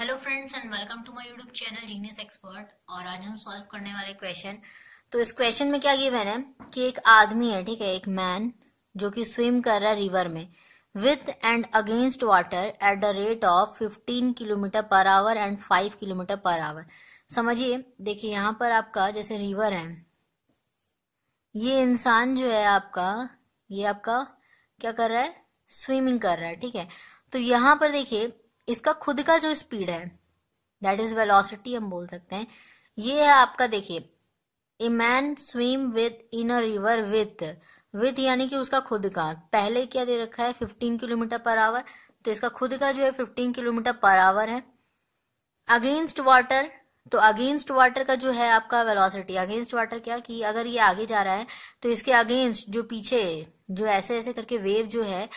hello friends and welcome to my YouTube channel genius expert और आज हम solve करने वाले क्वेश्चन तो इस क्वेश्चन में क्या गिवन है कि एक आदमी है ठीक है एक मैन जो कि स्विम कर रहा है रिवर में with and against water at the rate of 15 kilometre per hour and 5 kilometre per hour समझिए देखिए यहाँ पर आपका जैसे रिवर है ये इंसान जो है आपका ये आपका क्या कर रहा है स्विमिंग कर रहा है ठीक है तो यहाँ पर देखिए इसका खुद का जो स्पीड है दैट इज वेलोसिटी हम बोल सकते हैं ये है आपका देखिए a man swim with in a river with with यानी कि उसका खुद का पहले क्या दे रखा है फिफ्टीन किलोमीटर पर आवर तो इसका खुद का जो है फिफ्टीन किलोमीटर पर आवर है अगेंस्ट वाटर तो अगेंस्ट वाटर का जो है आपका वेलोसिटी अगेंस्ट वाटर क्या कि अगर ये आगे जा रहा है तो इसके अगेंस्ट जो पीछे जो ऐसे ऐसे करके वेव जो है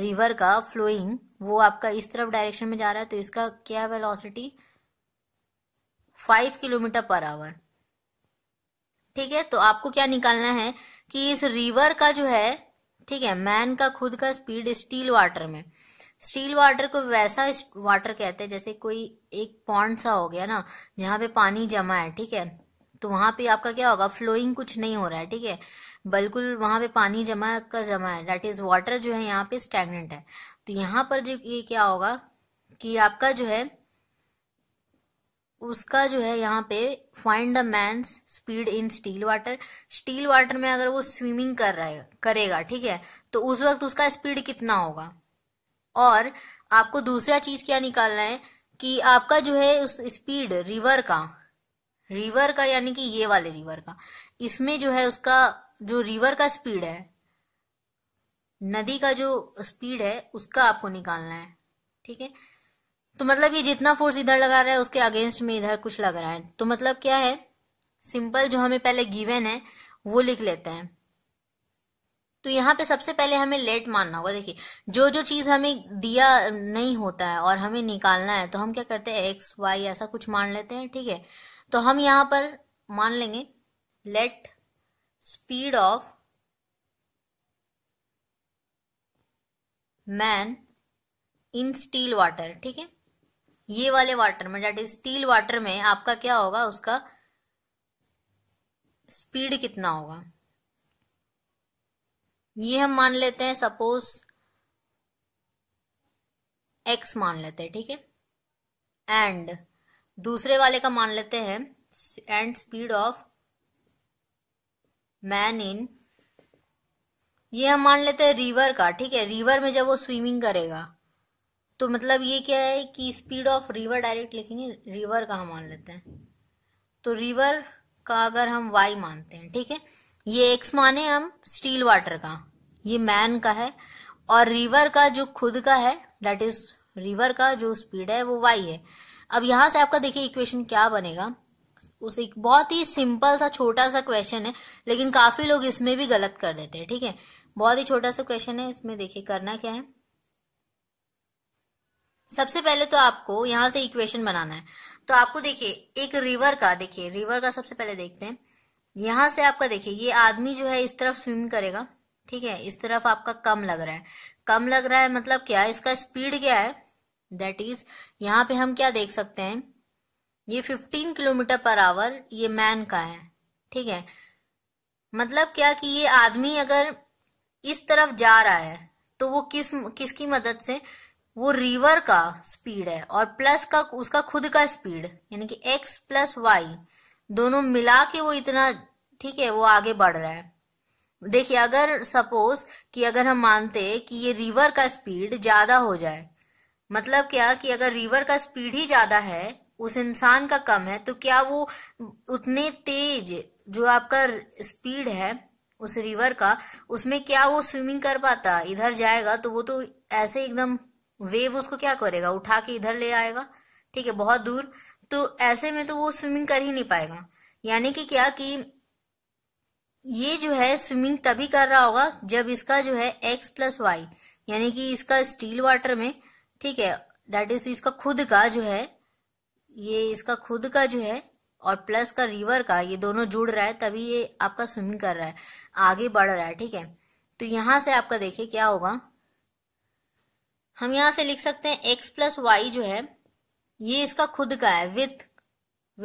रिवर का फ्लोइंग वो आपका इस तरफ डायरेक्शन में जा रहा है तो इसका क्या velocity five kilometre per hour ठीक है तो आपको क्या निकालना है कि इस रिवर का जो है ठीक है मैन का खुद का स्पीड स्टील वाटर में स्टील वाटर को वैसा वाटर कहते हैं जैसे कोई एक पॉन्ड सा हो गया ना जहां पे पानी जमा है ठीक है तो वहां पे आपका क्या होगा फ्लोइंग कुछ नहीं हो रहा है ठीक है बिल्कुल वहां पे पानी जमा का जमा है डेट इज़ वाटर जो है यहाँ पे स्टैगनेंट है तो यहाँ पर जो ये क्या होगा कि आपका जो है उसका जो है यहाँ पे find the man speed in still water still water में अगर वो स्विमिंग कर रहा है करेगा ठीक है तो उस वक्त उसका स्पीड कितना होगा और आपको दूसरा चीज क्या निकालना है कि आपका जो है उस स्पीड रिवर का रिवर का यानी कि ये वाले रिवर का इसमें जो है उसका जो रिवर का स्पीड है नदी का जो स्पीड है उसका आपको निकालना है ठीक है तो मतलब ये जितना फोर्स इधर लगा रहा है उसके अगेंस्ट में इधर कुछ लग रहा है तो मतलब क्या है सिंपल जो हमें पहले गिवन है वो लिख लेते हैं तो यहाँ पे सबसे पहले हमें लेट मानना होगा देखिए जो जो चीज हमें दिया नहीं होता है और हमें निकालना है तो हम क्या करते हैं एक्स वाई ऐसा कुछ मान लेते हैं ठीक है तो हम यहां पर मान लेंगे let speed of man in still water ठीक है ये वाले वाटर में डेट इज स्टील वाटर में आपका क्या होगा उसका स्पीड कितना होगा ये हम मान लेते हैं सपोज एक्स मान लेते हैं ठीक है एंड दूसरे वाले का मान लेते हैं and speed of man in ये हम मान लेते हैं रिवर का ठीक है रिवर में जब वो स्विमिंग करेगा तो मतलब ये क्या है कि स्पीड ऑफ रिवर डायरेक्ट लिखेंगे रिवर का हम मान लेते हैं तो रिवर का अगर हम वाई मानते हैं ठीक है ये एक्स माने हम स्टील वाटर का ये मैन का है और रिवर का जो खुद का है डेट इज रिवर का जो स्पीड है वो वाई है अब यहां से आपका देखिए इक्वेशन क्या बनेगा उस एक बहुत ही सिंपल सा छोटा सा क्वेश्चन है लेकिन काफी लोग इसमें भी गलत कर देते हैं ठीक है बहुत ही छोटा सा क्वेश्चन है इसमें देखिए करना क्या है सबसे पहले तो आपको यहां से इक्वेशन बनाना है तो आपको देखिए एक रिवर का देखिए रिवर का सबसे पहले देखते हैं यहां से आपका देखिए ये आदमी जो है इस तरफ स्विम करेगा ठीक है इस तरफ आपका कम लग रहा है कम लग रहा है मतलब क्या है इसका स्पीड क्या है दैट इज यहाँ पे हम क्या देख सकते हैं ये 15 किलोमीटर पर आवर ये मैन का है ठीक है मतलब क्या कि ये आदमी अगर इस तरफ जा रहा है तो वो किस किसकी मदद से वो रिवर का स्पीड है और प्लस का उसका खुद का स्पीड यानी कि एक्स प्लस वाई दोनों मिला के वो इतना ठीक है वो आगे बढ़ रहा है देखिए अगर सपोज कि अगर हम मानते कि ये रिवर का स्पीड ज्यादा हो जाए मतलब क्या कि अगर रिवर का स्पीड ही ज्यादा है उस इंसान का कम है तो क्या वो उतने तेज जो आपका स्पीड है उस रिवर का उसमें क्या वो स्विमिंग कर पाता इधर जाएगा तो वो तो ऐसे एकदम वेव उसको क्या करेगा उठा के इधर ले आएगा ठीक है बहुत दूर तो ऐसे में तो वो स्विमिंग कर ही नहीं पाएगा यानी कि क्या कि ये जो है स्विमिंग तभी कर रहा होगा जब इसका जो है एक्स प्लस वाई यानी कि इसका स्टील वाटर में ठीक है डेट इज इसका खुद का जो है ये इसका खुद का जो है और प्लस का रिवर का ये दोनों जुड़ रहा है तभी ये आपका स्विमिंग कर रहा है आगे बढ़ रहा है ठीक है तो यहां से आपका देखिए क्या होगा हम यहां से लिख सकते हैं एक्स प्लस वाई जो है ये इसका खुद का है विथ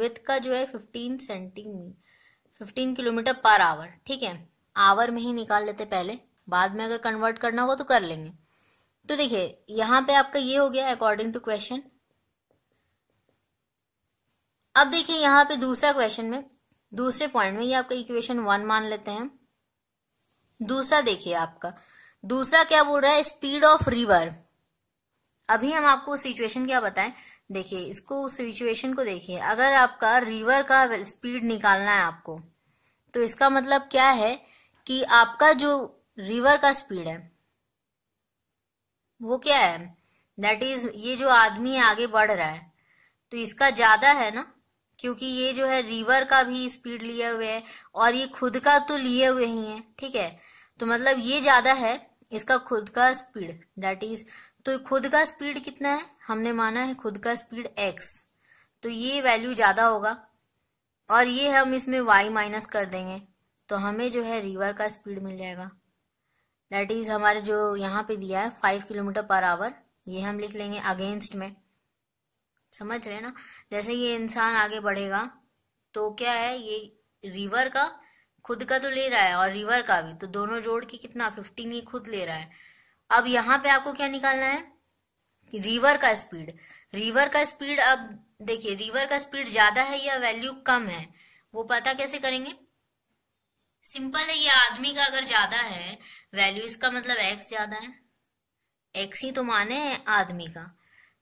विथ का जो है fifteen centimetre fifteen kilometre per hour ठीक है आवर में ही निकाल लेते पहले बाद में अगर कन्वर्ट करना हो तो कर लेंगे तो देखिए यहां पे आपका ये हो गया अकॉर्डिंग टू क्वेश्चन अब देखिए यहां पे दूसरा क्वेश्चन में दूसरे पॉइंट में ये आपका इक्वेशन वन मान लेते हैं दूसरा देखिए आपका दूसरा क्या बोल रहा है स्पीड ऑफ रिवर अभी हम आपको सिचुएशन क्या बताएं देखिए इसको सिचुएशन को देखिए अगर आपका रिवर का स्पीड निकालना है आपको तो इसका मतलब क्या है कि आपका जो रिवर का स्पीड है वो क्या है दैट इज ये जो आदमी आगे बढ़ रहा है तो इसका ज्यादा है ना क्योंकि ये जो है रिवर का भी स्पीड लिए हुए है और ये खुद का तो लिए हुए ही है ठीक है तो मतलब ये ज्यादा है इसका खुद का स्पीड दैट इज तो खुद का स्पीड कितना है हमने माना है खुद का स्पीड एक्स तो ये वैल्यू ज्यादा होगा और ये हम इसमें वाई माइनस कर देंगे तो हमें जो है रिवर का स्पीड मिल जाएगा दैट इज़ हमारे जो यहाँ पे दिया है फाइव किलोमीटर पर आवर ये हम लिख लेंगे अगेंस्ट में समझ रहे हैं ना जैसे ये इंसान आगे बढ़ेगा तो क्या है ये रिवर का खुद का तो ले रहा है और रिवर का भी तो दोनों जोड़ के कितना फिफ्टीन ही खुद ले रहा है अब यहाँ पे आपको क्या निकालना है रिवर का स्पीड रिवर का स्पीड अब देखिए रिवर का स्पीड ज्यादा है या वैल्यू कम है वो पता कैसे करेंगे सिंपल है ये आदमी का अगर ज्यादा है वैल्यू इसका मतलब एक्स ज्यादा है एक्स ही तो माने आदमी का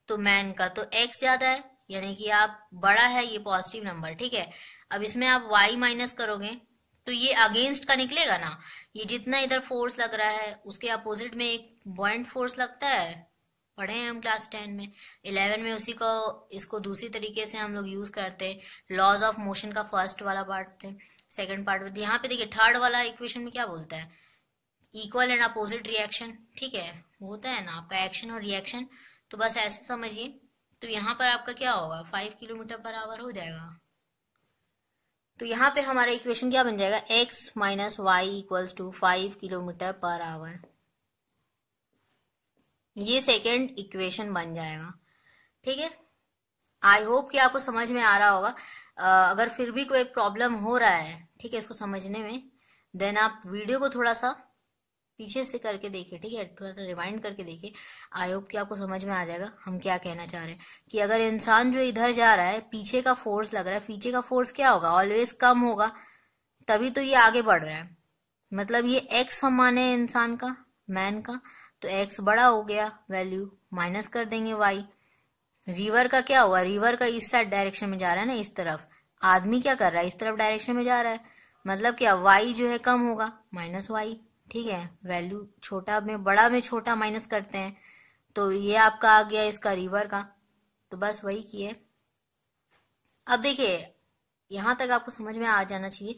तो मैन का तो एक्स ज्यादा है यानी कि आप बड़ा है ये पॉजिटिव नंबर ठीक है अब इसमें आप वाई माइनस करोगे तो ये अगेंस्ट का निकलेगा ना ये जितना इधर फोर्स लग रहा है उसके अपोजिट में एक बॉइंट फोर्स लगता है पढ़े हैं हम क्लास टेन में इलेवन में उसी को इसको दूसरी तरीके से हम लोग यूज करते लॉज ऑफ मोशन का फर्स्ट वाला पार्ट थे सेकंड पार्ट में यहाँ पे देखिए थर्ड वाला इक्वेशन में क्या बोलता है इक्वल एंड अपोजिट रिएक्शन ठीक है होता है ना आपका एक्शन और रिएक्शन तो बस ऐसे समझिए तो यहाँ पर आपका क्या होगा फाइव किलोमीटर पर आवर हो जाएगा तो यहाँ पे हमारा इक्वेशन क्या बन जाएगा x minus y equals to five kilometre per hour ये सेकेंड इक्वेशन बन जाएगा ठीक है आई होप कि आपको समझ में आ रहा होगा uh, अगर फिर भी कोई प्रॉब्लम हो रहा है ठीक है इसको समझने में देन आप वीडियो को थोड़ा सा पीछे से करके देखिए ठीक है थोड़ा सा रिमाइंड करके देखिए आई होप कि आपको समझ में आ जाएगा हम क्या कहना चाह रहे हैं कि अगर इंसान जो इधर जा रहा है पीछे का फोर्स लग रहा है पीछे का फोर्स क्या होगा ऑलवेज कम होगा तभी तो ये आगे बढ़ रहा है मतलब ये एक्स हम माने इंसान का मैन का तो एक्स बड़ा हो गया वैल्यू माइनस कर देंगे वाई रिवर का क्या हुआ रिवर का इस साइड डायरेक्शन में जा रहा है ना इस तरफ आदमी क्या कर रहा है इस तरफ डायरेक्शन में जा रहा है मतलब क्या वाई जो है कम होगा माइनस वाई ठीक है वैल्यू छोटा में बड़ा में छोटा माइनस करते हैं तो ये आपका आ गया इसका रिवर का तो बस वही किए अब देखिए यहां तक आपको समझ में आ जाना चाहिए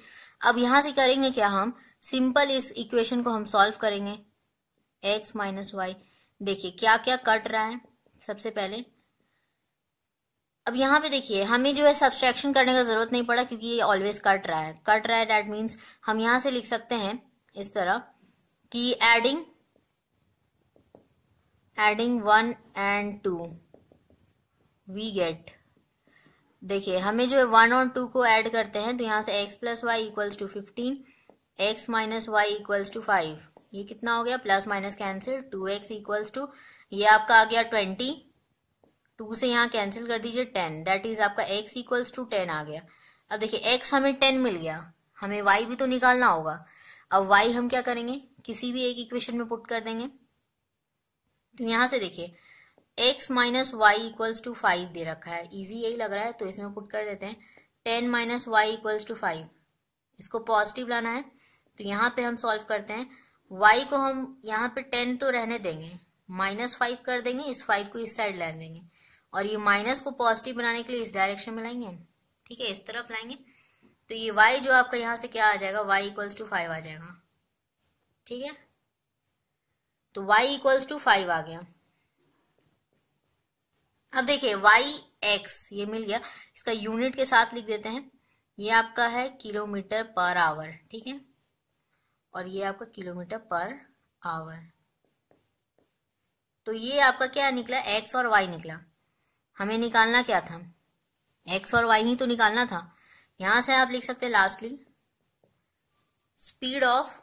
अब यहां से करेंगे क्या हम सिंपल इस इक्वेशन को हम सॉल्व करेंगे एक्स माइनस वाई देखिए क्या क्या कट रहा है सबसे पहले अब यहाँ पे देखिए हमें जो है सब्सट्रैक्शन करने का ज़रूरत नहीं पड़ा क्योंकि ये ऑलवेज कट रहा है कट रहा है डेट मीन्स हम यहां से लिख सकते हैं इस तरह कि adding adding one and two we get देखिए हमें जो है वन और टू को ऐड करते हैं तो यहां से x plus y equals to fifteen x minus y equals to five ये कितना हो गया plus minus cancel two x equals to ये आपका आ गया ट्वेंटी टू से यहाँ कैंसिल कर दीजिए टेन दैट इज आपका एक्स इक्वल्स टू टेन आ गया अब देखिए एक्स हमें टेन मिल गया हमें वाई भी तो निकालना होगा अब वाई हम क्या करेंगे किसी भी एक इक्वेशन में पुट कर देंगे तो यहां से देखिए x minus y equals to five दे रखा है इजी यही लग रहा है तो इसमें पुट कर देते हैं ten minus y equals to five इसको पॉजिटिव लाना है तो यहाँ पे हम सॉल्व करते हैं वाई को हम यहाँ पे टेन तो रहने देंगे माइनस फाइव कर देंगे इस फाइव को इस साइड ला देंगे और ये माइनस को पॉजिटिव बनाने के लिए इस डायरेक्शन में लाएंगे ठीक है इस तरफ लाएंगे तो ये वाई जो आपका यहाँ से क्या आ जाएगा वाई इक्वल्स टू फाइव आ जाएगा ठीक है तो वाई इक्वल्स टू फाइव आ गया अब देखिए वाई एक्स ये मिल गया इसका यूनिट के साथ लिख देते हैं ये आपका है किलोमीटर पर आवर ठीक है और ये आपका किलोमीटर पर आवर तो ये आपका क्या निकला एक्स और वाई निकला हमें निकालना क्या था एक्स और वाई ही तो निकालना था यहां से आप लिख सकते हैं lastly speed of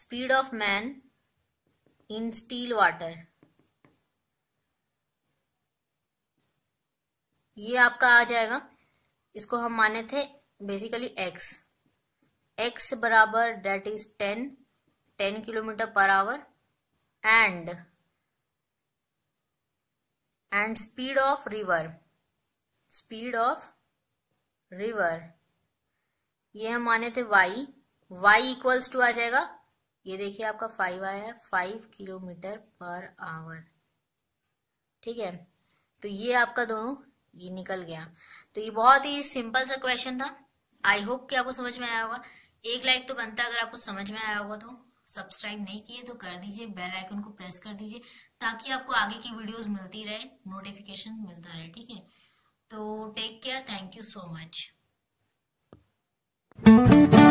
speed of man in still water ये आपका आ जाएगा इसको हम माने थे बेसिकली एक्स एक्स बराबर that is ten ten kilometre per hour and and speed of river speed of river ये हम माने थे y y इक्वल्स टू आ जाएगा ये देखिए आपका फाइव आया है फाइव किलोमीटर पर आवर ठीक है तो ये आपका दोनों ये निकल गया तो ये बहुत ही सिंपल सा क्वेश्चन था आई होप कि आपको समझ में आया होगा एक लाइक तो बनता है अगर आपको समझ में आया होगा तो सब्सक्राइब नहीं किए तो कर दीजिए बेल आइकन को प्रेस कर दीजिए ताकि आपको आगे की वीडियोस मिलती रहे नोटिफिकेशन मिलता रहे ठीक है तो take care thank you so much